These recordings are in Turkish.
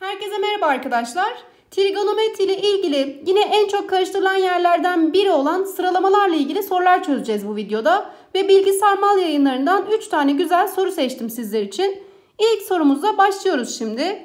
Herkese merhaba arkadaşlar. Trigonometri ile ilgili yine en çok karıştırılan yerlerden biri olan sıralamalarla ilgili sorular çözeceğiz bu videoda. Ve Bilgi Sarmal yayınlarından 3 tane güzel soru seçtim sizler için. İlk sorumuzla başlıyoruz şimdi.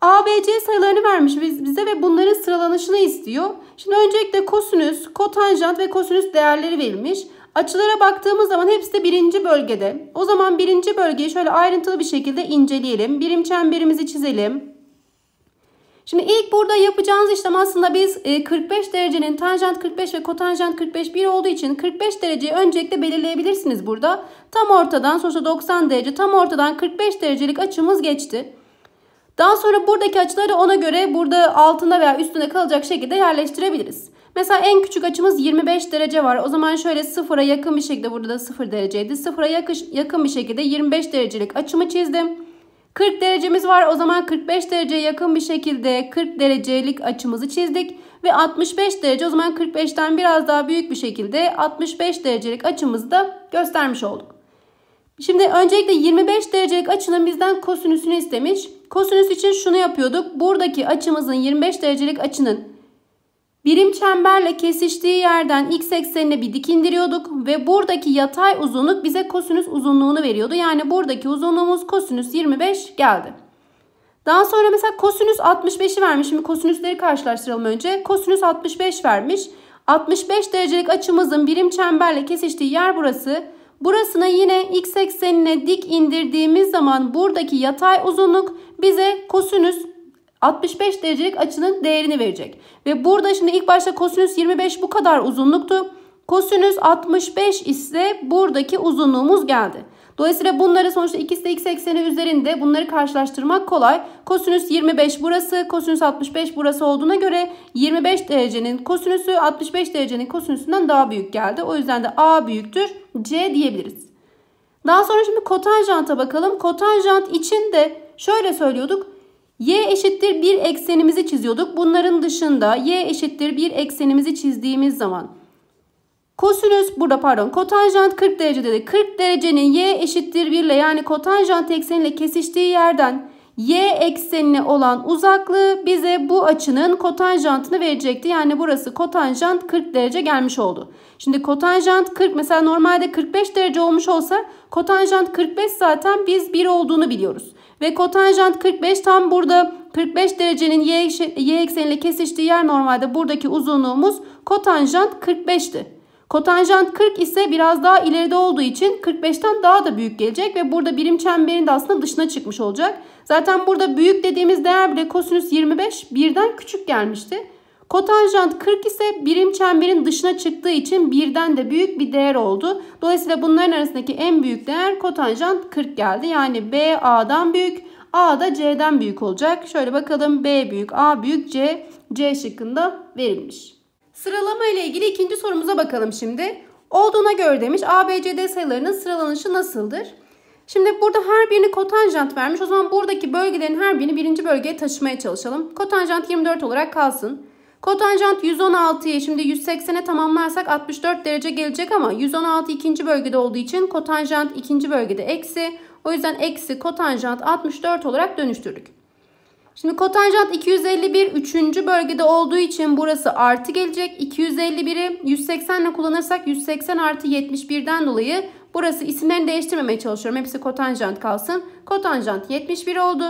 ABC sayılarını vermiş bize ve bunların sıralanışını istiyor. Şimdi öncelikle kosinüs, kotanjant ve kosinüs değerleri verilmiş. Açılara baktığımız zaman hepsi de birinci bölgede. O zaman birinci bölgeyi şöyle ayrıntılı bir şekilde inceleyelim. Birim çemberimizi çizelim. Şimdi ilk burada yapacağınız işlem aslında biz 45 e, derecenin tanjant 45 ve kotanjant 45 bir olduğu için 45 dereceyi öncelikle belirleyebilirsiniz burada. Tam ortadan sonuçta 90 derece tam ortadan 45 derecelik açımız geçti. Daha sonra buradaki açıları ona göre burada altında veya üstünde kalacak şekilde yerleştirebiliriz. Mesela en küçük açımız 25 derece var. O zaman şöyle sıfıra yakın bir şekilde burada da 0 dereceydi. Sıfıra yakış, yakın bir şekilde 25 derecelik açımı çizdim. 40 derecemiz var. O zaman 45 dereceye yakın bir şekilde 40 derecelik açımızı çizdik. Ve 65 derece o zaman 45'ten biraz daha büyük bir şekilde 65 derecelik açımızı da göstermiş olduk. Şimdi öncelikle 25 derecelik açının bizden kosinüsünü istemiş. Kosinüs için şunu yapıyorduk. Buradaki açımızın 25 derecelik açının Birim çemberle kesiştiği yerden x eksenine bir dik indiriyorduk ve buradaki yatay uzunluk bize kosinüs uzunluğunu veriyordu. Yani buradaki uzunluğumuz kosinüs 25 geldi. Daha sonra mesela kosinüs 65'i vermiş. Şimdi kosinüsleri karşılaştıralım önce. Kosinüs 65 vermiş. 65 derecelik açımızın birim çemberle kesiştiği yer burası. Burasına yine x eksenine dik indirdiğimiz zaman buradaki yatay uzunluk bize kosinüs 65 derecelik açının değerini verecek. Ve burada şimdi ilk başta kosinüs 25 bu kadar uzunluktu. Kosinüs 65 ise buradaki uzunluğumuz geldi. Dolayısıyla bunları sonuçta ikisi de x ekseni üzerinde bunları karşılaştırmak kolay. Kosinüs 25 burası, kosinüs 65 burası olduğuna göre 25 derecenin kosinüsü 65 derecenin kosinüsünden daha büyük geldi. O yüzden de a büyüktür c diyebiliriz. Daha sonra şimdi kotanjanta bakalım. Kotanjant için de şöyle söylüyorduk. Y eşittir bir eksenimizi çiziyorduk. Bunların dışında y eşittir bir eksenimizi çizdiğimiz zaman kosinüs burada pardon kotanjant 40 derece dedi. 40 derecenin y eşittir 1 ile yani kotanjant ekseniyle kesiştiği yerden y eksenine olan uzaklığı bize bu açının kotanjantını verecekti. Yani burası kotanjant 40 derece gelmiş oldu. Şimdi kotanjant 40 mesela normalde 45 derece olmuş olsa kotanjant 45 zaten biz 1 olduğunu biliyoruz. Ve kotanjant 45 tam burada 45 derecenin y, şey, y ekseniyle kesiştiği yer normalde buradaki uzunluğumuz kotanjant 45'ti. Kotanjant 40 ise biraz daha ileride olduğu için 45'ten daha da büyük gelecek ve burada birim çemberin aslında dışına çıkmış olacak. Zaten burada büyük dediğimiz değer bile kosinüs 25 birden küçük gelmişti. Kotanjant 40 ise birim çemberin dışına çıktığı için birden de büyük bir değer oldu. Dolayısıyla bunların arasındaki en büyük değer kotanjant 40 geldi. Yani B A'dan büyük, A da C'den büyük olacak. Şöyle bakalım B büyük, A büyük, C, C şıkkında verilmiş. Sıralama ile ilgili ikinci sorumuza bakalım şimdi. Olduğuna göre demiş ABCD sayılarının sıralanışı nasıldır? Şimdi burada her birini kotanjant vermiş. O zaman buradaki bölgelerin her birini birinci bölgeye taşımaya çalışalım. Kotanjant 24 olarak kalsın. Kotanjant 116'yı şimdi 180'e tamamlarsak 64 derece gelecek ama 116 ikinci bölgede olduğu için kotanjant ikinci bölgede eksi. O yüzden eksi kotanjant 64 olarak dönüştürdük. Şimdi kotanjant 251 3. bölgede olduğu için burası artı gelecek. 251'i 180 ile kullanırsak 180 artı 71'den dolayı burası isimlerini değiştirmemeye çalışıyorum. Hepsi kotanjant kalsın. Kotanjant 71 oldu.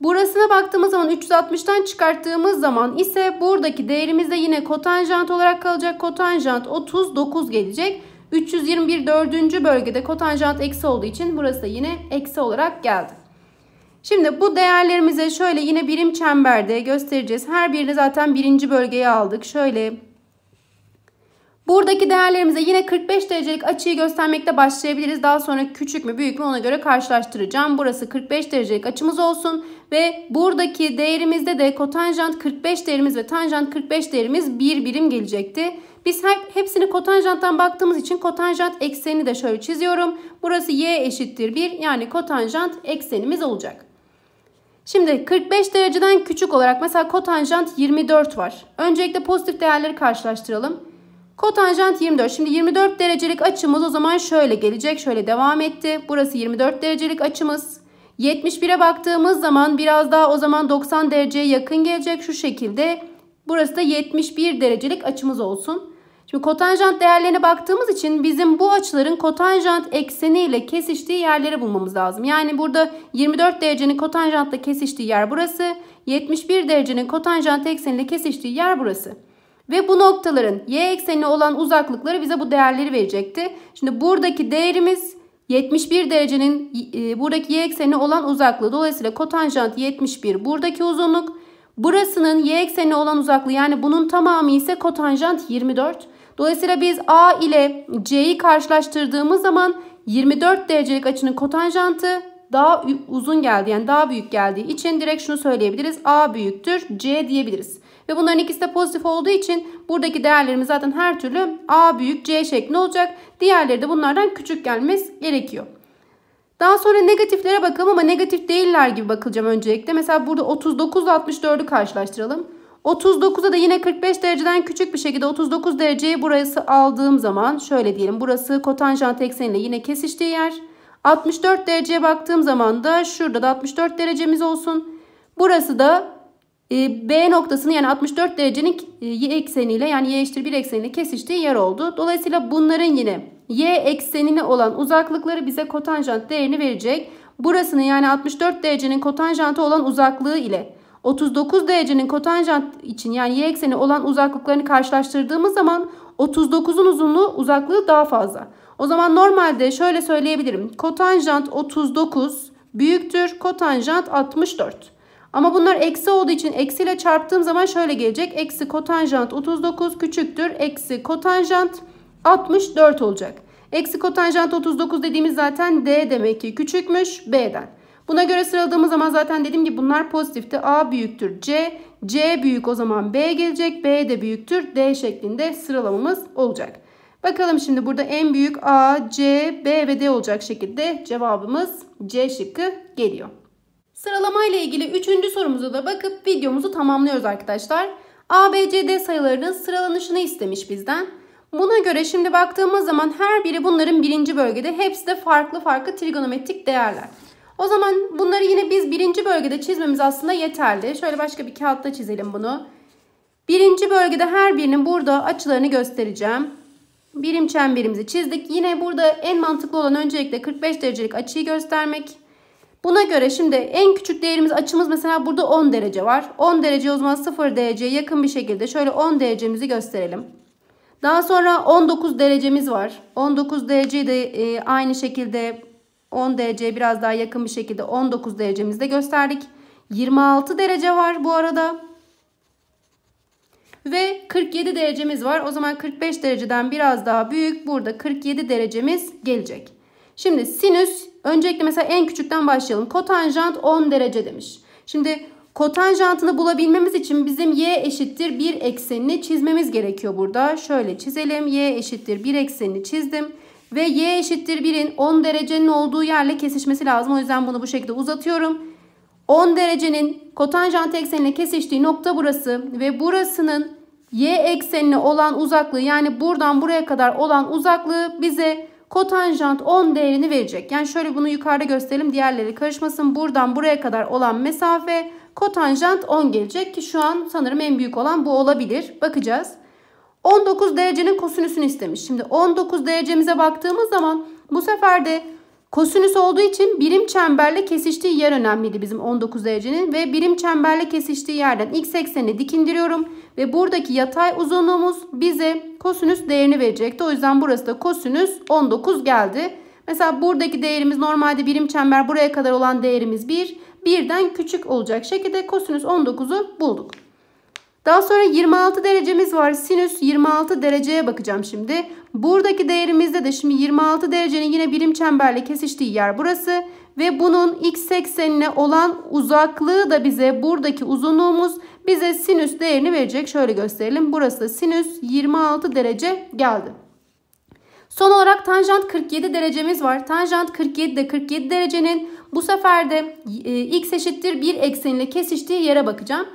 Burasına baktığımız zaman 360'tan çıkarttığımız zaman ise buradaki değerimiz de yine kotanjant olarak kalacak. Kotanjant 39 gelecek. 321 4. bölgede kotanjant eksi olduğu için burası da yine eksi olarak geldi. Şimdi bu değerlerimize şöyle yine birim çemberde göstereceğiz. Her birini zaten birinci bölgeye aldık. Şöyle buradaki değerlerimize yine 45 derecelik açıyı göstermekle başlayabiliriz. Daha sonra küçük mü büyük mü ona göre karşılaştıracağım. Burası 45 derecelik açımız olsun. Ve buradaki değerimizde de kotanjant 45 değerimiz ve tanjant 45 değerimiz bir birim gelecekti. Biz hep, hepsini kotanjanttan baktığımız için kotanjant eksenini de şöyle çiziyorum. Burası y eşittir 1 yani kotanjant eksenimiz olacak. Şimdi 45 dereceden küçük olarak mesela kotanjant 24 var. Öncelikle pozitif değerleri karşılaştıralım. Kotanjant 24. Şimdi 24 derecelik açımız o zaman şöyle gelecek. Şöyle devam etti. Burası 24 derecelik açımız. 71'e baktığımız zaman biraz daha o zaman 90 dereceye yakın gelecek şu şekilde. Burası da 71 derecelik açımız olsun. Şimdi kotanjant değerlerine baktığımız için bizim bu açıların kotanjant ekseni kesiştiği yerleri bulmamız lazım. Yani burada 24 derecenin kotanjantla kesiştiği yer burası. 71 derecenin kotanjant ekseniyle kesiştiği yer burası. Ve bu noktaların y eksenine olan uzaklıkları bize bu değerleri verecekti. Şimdi buradaki değerimiz 71 derecenin e, buradaki y eksenine olan uzaklığı. Dolayısıyla kotanjant 71 buradaki uzunluk. Burasının y eksenine olan uzaklığı yani bunun tamamı ise kotanjant 24. Dolayısıyla biz A ile C'yi karşılaştırdığımız zaman 24 derecelik açının kotanjantı daha uzun geldi yani daha büyük geldiği için direkt şunu söyleyebiliriz. A büyüktür C diyebiliriz. Ve bunların ikisi de pozitif olduğu için buradaki değerlerimiz zaten her türlü A büyük C şeklinde olacak. Diğerleri de bunlardan küçük gelmesi gerekiyor. Daha sonra negatiflere bakalım ama negatif değiller gibi bakılacağım öncelikle. Mesela burada 39 64'ü karşılaştıralım. 39'a da yine 45 dereceden küçük bir şekilde 39 dereceyi burası aldığım zaman şöyle diyelim burası kotanjant ekseniyle yine kesiştiği yer. 64 dereceye baktığım zaman da şurada da 64 derecemiz olsun. Burası da e, B noktasını yani 64 derecenin e, y ekseniyle yani y eşittir 1 ekseniyle kesiştiği yer oldu. Dolayısıyla bunların yine y eksenine olan uzaklıkları bize kotanjant değerini verecek. Burasının yani 64 derecenin kotanjantı olan uzaklığı ile 39 derecenin kotanjant için yani y ekseni olan uzaklıklarını karşılaştırdığımız zaman 39'un uzunluğu uzaklığı daha fazla. O zaman normalde şöyle söyleyebilirim. Kotanjant 39 büyüktür kotanjant 64. Ama bunlar eksi olduğu için eksiyle çarptığım zaman şöyle gelecek. Eksi kotanjant 39 küçüktür. Eksi kotanjant 64 olacak. Eksi kotanjant 39 dediğimiz zaten D demek ki küçükmüş B'den. Buna göre sıraladığımız zaman zaten dediğim gibi bunlar pozitifti. A büyüktür C. C büyük o zaman B gelecek. B de büyüktür D şeklinde sıralamamız olacak. Bakalım şimdi burada en büyük A, C, B ve D olacak şekilde cevabımız C şıkkı geliyor. Sıralama ile ilgili 3. sorumuza da bakıp videomuzu tamamlıyoruz arkadaşlar. A, B, C, D sayılarının sıralanışını istemiş bizden. Buna göre şimdi baktığımız zaman her biri bunların birinci bölgede hepsi de farklı farklı trigonometrik değerler. O zaman bunları yine biz birinci bölgede çizmemiz aslında yeterli. Şöyle başka bir kağıtta çizelim bunu. Birinci bölgede her birinin burada açılarını göstereceğim. Birim çemberimizi çizdik. Yine burada en mantıklı olan öncelikle 45 derecelik açıyı göstermek. Buna göre şimdi en küçük değerimiz açımız mesela burada 10 derece var. 10 derece o zaman 0 dereceye yakın bir şekilde şöyle 10 derecemizi gösterelim. Daha sonra 19 derecemiz var. 19 dereceyi de e, aynı şekilde 10 derece biraz daha yakın bir şekilde 19 derecemizde gösterdik. 26 derece var bu arada. Ve 47 derecemiz var. O zaman 45 dereceden biraz daha büyük. Burada 47 derecemiz gelecek. Şimdi sinüs öncelikle mesela en küçükten başlayalım. Kotanjant 10 derece demiş. Şimdi kotanjantını bulabilmemiz için bizim y eşittir 1 eksenini çizmemiz gerekiyor burada. Şöyle çizelim. y eşittir 1 eksenini çizdim. Ve y eşittir 1'in 10 derecenin olduğu yerle kesişmesi lazım. O yüzden bunu bu şekilde uzatıyorum. 10 derecenin kotanjant ekseniyle kesiştiği nokta burası ve burasının y eksenine olan uzaklığı yani buradan buraya kadar olan uzaklığı bize kotanjant 10 değerini verecek. Yani şöyle bunu yukarıda gösterelim diğerleri karışmasın. Buradan buraya kadar olan mesafe kotanjant 10 gelecek ki şu an sanırım en büyük olan bu olabilir. Bakacağız. 19 derecenin kosinüsünü istemiş. Şimdi 19 derecemize baktığımız zaman bu sefer de kosinüs olduğu için birim çemberle kesiştiği yer önemliydi bizim 19 derecenin. Ve birim çemberle kesiştiği yerden x ekseni dikindiriyorum. Ve buradaki yatay uzunluğumuz bize kosinüs değerini verecekti. O yüzden burası da kosinüs 19 geldi. Mesela buradaki değerimiz normalde birim çember buraya kadar olan değerimiz 1. 1'den küçük olacak şekilde kosinüs 19'u bulduk. Daha sonra 26 derecemiz var. Sinüs 26 dereceye bakacağım şimdi. Buradaki değerimizde de şimdi 26 derecenin yine birim çemberle kesiştiği yer burası. Ve bunun x eksenine olan uzaklığı da bize buradaki uzunluğumuz bize sinüs değerini verecek. Şöyle gösterelim. Burası sinüs 26 derece geldi. Son olarak tanjant 47 derecemiz var. Tanjant 47 de 47 derecenin bu sefer de e, x eşittir 1 ekseniyle kesiştiği yere bakacağım.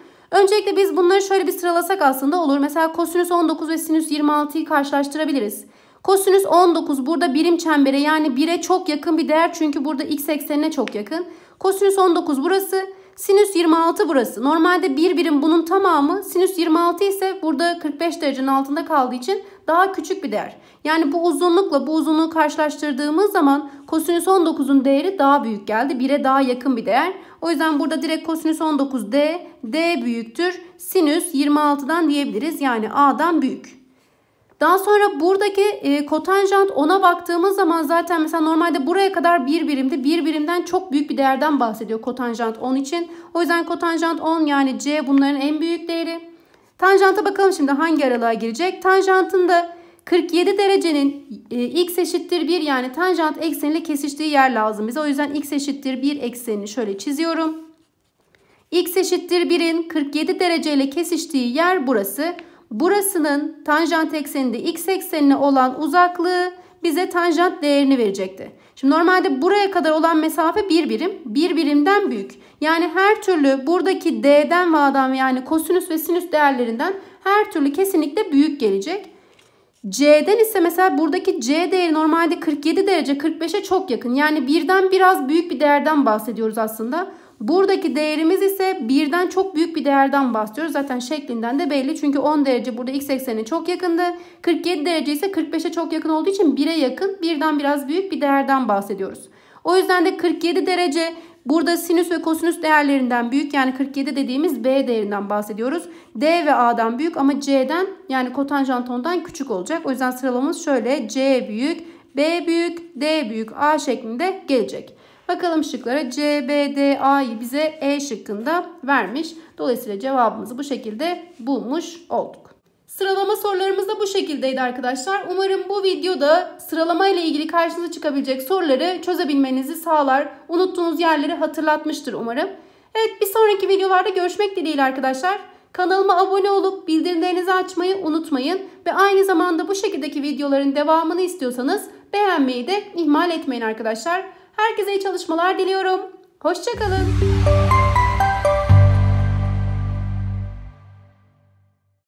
Öncelikle biz bunları şöyle bir sıralasak aslında olur. Mesela kosinüs 19 ve sinüs 26'yı karşılaştırabiliriz. Kosinüs 19 burada birim çembere yani 1'e çok yakın bir değer çünkü burada x eksenine çok yakın. Kosinüs 19 burası, sinüs 26 burası. Normalde bir birim bunun tamamı, sinüs 26 ise burada 45 derecenin altında kaldığı için daha küçük bir değer. Yani bu uzunlukla bu uzunluğu karşılaştırdığımız zaman kosinüs 19'un değeri daha büyük geldi. 1'e daha yakın bir değer. O yüzden burada direkt kosinüs 19D, D büyüktür. Sinüs 26'dan diyebiliriz. Yani A'dan büyük. Daha sonra buradaki e, kotanjant 10'a baktığımız zaman zaten mesela normalde buraya kadar bir birimde bir birimden çok büyük bir değerden bahsediyor kotanjant 10 için. O yüzden kotanjant 10 yani C bunların en büyük değeri. Tanjanta bakalım şimdi hangi aralığa girecek. Tanjantın da 47 derecenin e, x eşittir 1 yani tanjant ekseniyle kesiştiği yer lazım bize. O yüzden x eşittir 1 eksenini şöyle çiziyorum. x eşittir 1'in 47 dereceyle kesiştiği yer burası. Burasının tanjant ekseninde x eksenine olan uzaklığı bize tanjant değerini verecekti. Şimdi normalde buraya kadar olan mesafe 1 birim. 1 birimden büyük. Yani her türlü buradaki d'den ve a'dan yani kosinüs ve sinüs değerlerinden her türlü kesinlikle büyük gelecek. C'den ise mesela buradaki C değeri normalde 47 derece 45'e çok yakın. Yani birden biraz büyük bir değerden bahsediyoruz aslında. Buradaki değerimiz ise birden çok büyük bir değerden bahsediyoruz. Zaten şeklinden de belli. Çünkü 10 derece burada x eksenine çok yakındı. 47 derece ise 45'e çok yakın olduğu için 1'e yakın. Birden biraz büyük bir değerden bahsediyoruz. O yüzden de 47 derece Burada sinüs ve kosinüs değerlerinden büyük yani 47 dediğimiz B değerinden bahsediyoruz. D ve A'dan büyük ama C'den yani kotanjantondan küçük olacak. O yüzden sıralamamız şöyle C büyük, B büyük, D büyük, A şeklinde gelecek. Bakalım şıklara C, B, D, A'yı bize E şıkkında vermiş. Dolayısıyla cevabımızı bu şekilde bulmuş olduk. Sıralama sorularımız da bu şekildeydi arkadaşlar. Umarım bu videoda sıralama ile ilgili karşınıza çıkabilecek soruları çözebilmenizi sağlar. Unuttuğunuz yerleri hatırlatmıştır umarım. Evet bir sonraki videolarda görüşmek dileğiyle arkadaşlar. Kanalıma abone olup bildirimlerinizi açmayı unutmayın. Ve aynı zamanda bu şekildeki videoların devamını istiyorsanız beğenmeyi de ihmal etmeyin arkadaşlar. Herkese iyi çalışmalar diliyorum. Hoşçakalın.